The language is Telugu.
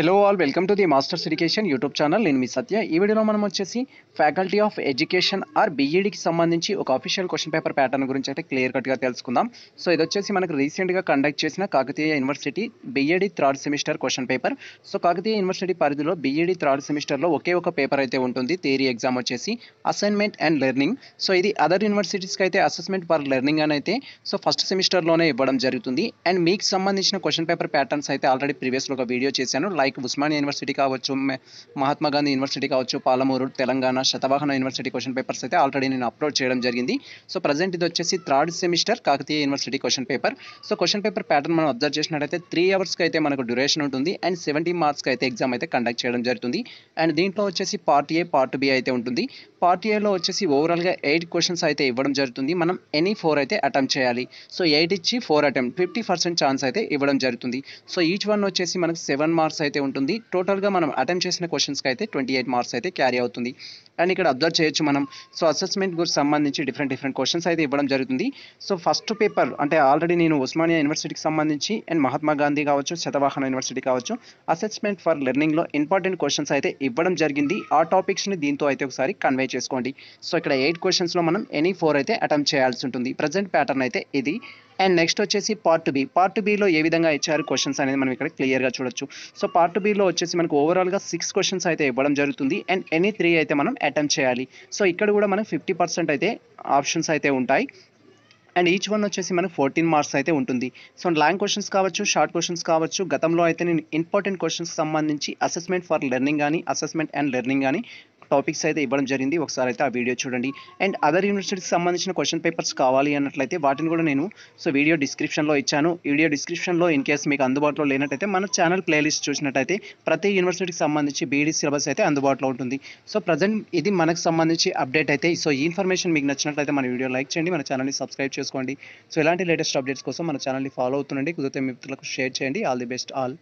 hello all welcome to the Masters Education YouTube channel నేను మీ సత్య ఈ వీడియోలో మనం వచ్చేసి ఫ్యాకల్టీ ఆఫ్ ఎడ్యుకేషన్ ఆర్ బీఈడికి సంబంధించి ఒక అఫీషియల్ క్వశ్చన్ పేపర్ ప్యాటర్న్ గురించి అయితే క్లియర్ కట్గా తెలుసుకుందాం సో ఇది వచ్చేసి మనకు రీసెంట్గా కండక్ట్ చేసిన Kakatiya university BEd third semester question paper so Kakatiya university పరిధిలో బీఈడి థర్డ్ సెమిస్టర్లో ఒకే ఒక పేపర్ అయితే ఉంటుంది థియరీ ఎగ్జామ్ వచ్చేసి అసైన్మెంట్ అండ్ లెర్నింగ్ సో ఇది అదర్ యూనివర్సిటీస్కి అయితే అసెస్మెంట్ ఫర్ లెర్నింగ్ అని అయితే సో ఫస్ట్ సెమిస్టర్లోనే ఇవ్వడం జరుగుతుంది అండ్ మీకు సంబంధించిన క్వశ్చన్ పేపర్ ప్యాటర్న్స్ అయితే ఆల్రెడీ ప్రీవియస్లో ఒక వీడియో చేశాను లైక్ లైక్ ఉస్మానియా యూనివర్సిటీ కావచ్చు మహాత్మా గాంధీ యూనివర్సిటీ కావచ్చు Palamuru Telangana Satavahana university question papers అయితే ఆల్రెడీ నేను అప్లోడ్ చేయడం జరిగింది సో ప్రజెంట్ ఇది వచ్చేసి third semester Kakatiya university question paper so question paper pattern మనం అబ్జర్వ్ చేసినట్టయితే త్రీ అవర్స్కి అయితే మనకు డ్యూరేషన్ ఉంటుంది అండ్ సెవెంటీ మార్క్స్కి అయితే ఎగ్జామ్ అయితే కండక్ట్ చేయడం జరుగుతుంది అండ్ దీంట్లో వచ్చేసి పార్ట్ ఏ పార్ట్ బి అయితే ఉంటుంది పార్ట్ ఏలో వచ్చేసి ఓవరాల్గా ఎయిట్ క్వశ్చన్స్ అయితే ఇవ్వడం జరుగుతుంది మనం ఎనీ ఫోర్ అయితే అటెంప్ట్ చేయాలి సో ఎయిట్ ఇచ్చి four attempt fifty percent chance అయితే ఇవ్వడం జరుగుతుంది సో ఈచ్ వన్ వచ్చేసి మనకు సెవెన్ మార్క్స్ అయితే అయితే ఉంటుంది టోటల్గా మనం అటెంప్ట్ చేసిన క్వశ్చన్స్కి అయితే ట్వంటీ ఎయిట్ మార్క్స్ అయితే క్యారీ అవుతుంది అండ్ ఇక్కడ అబ్జర్వ్ చేయొచ్చు మనం సో అసెస్మెంట్ గురించి సంబంధించి డిఫరెంట్ డిఫరెంట్ క్వశ్చన్స్ అయితే ఇవ్వడం జరుగుతుంది సో ఫస్ట్ పేపర్ అంటే ఆల్రెడీ నేను ఉస్మానియా యూనివర్సిటీకి సంబంధించి అండ్ మహాత్మా గాంధీ కావచ్చు శతవాహన యూనివర్సిటీ కావచ్చు అసెస్మెంట్ ఫర్ లెర్నింగ్లో ఇంపార్టెంట్ క్వశ్చన్స్ అయితే ఇవ్వడం జరిగింది ఆ టాపిక్స్ని దీంతో అయితే ఒకసారి కన్వే చేసుకోండి సో ఇక్కడ ఎయిట్ క్వశ్చన్స్లో మనం ఎనీ ఫోర్ అయితే అటెంప్ట్ చేయాల్సి ఉంటుంది ప్రజెంట్ ప్యాటర్న్ అయితే ఇది అండ్ నెక్స్ట్ వచ్చేసి పార్ట్ బి పార్ట్ బిలో ఏ విధంగా ఇచ్చారు క్వశ్చన్స్ అనేది మనం ఇక్కడ క్లియర్గా చూడొచ్చు సో పార్ట్ బిలో వచ్చేసి మనకు ఓవరాల్గా సిక్స్ క్వశ్చన్స్ అయితే ఇవ్వడం జరుగుతుంది అండ్ ఎనీ త్రీ అయితే మనం అటెంప్ట్ చేయాలి సో ఇక్కడ కూడా మనకు ఫిఫ్టీ పర్సెంట్ అయితే ఆప్షన్స్ అయితే ఉంటాయి అండ్ ఈచ్ వన్ వచ్చేసి మనకు ఫోర్టీన్ మార్క్స్ అయితే ఉంటుంది సో లాంగ్ క్వశ్చన్స్ కావచ్చు షార్ట్ క్వశ్చన్స్ కావచ్చు గతంలో అయితే నేను ఇంపార్టెంట్ క్వశ్చన్స్ సంబంధించి అసెస్మెంట్ ఫర్ లెర్నింగ్ కానీ అసెస్మెంట్ అండ్ లెర్నింగ్ కానీ టాపిక్స్ అయితే ఇవ్వడం జరిగింది ఒకసారి అయితే ఆ వీడియో చూడండి అండ్ అదర్ యూనివర్సిటీకి సంబంధించిన క్వశ్చన్ పేపర్స్ కావాలి అన్నట్లయితే వాటిని కూడా నేను సో వీడియో డిస్క్రిప్షన్లో ఇచ్చాను వీడియో డిస్క్రిప్షన్లో ఇన్ కేస్ మీకు అందుబాటులో లేనట్టయితే మన ఛానల్ ప్లేలిస్ట్ చూసినట్టయితే ప్రతి యూనివర్సిటీకి సంబంధించి బీడీ సిలబస్ అయితే అందుబాటులో ఉంటుంది సో ప్రజెంట్ ఇది మనకు సంబంధించి అప్డేట్ అయితే సో ఈ ఇన్ఫర్మేషన్ మీకు నచ్చినట్లయితే మన వీడియో లైక్ చేయండి మన ఛానల్ని సబ్స్క్రైబ్ చేసుకోండి సో ఇలాంటి లేటెస్ట్ అప్డేట్స్ కోసం మన ఛానల్ని ఫాలో అవుతుండండి కుదిరితే మిత్రులకు షేర్ చేయండి ఆల్ ది బెస్ట్ ఆల్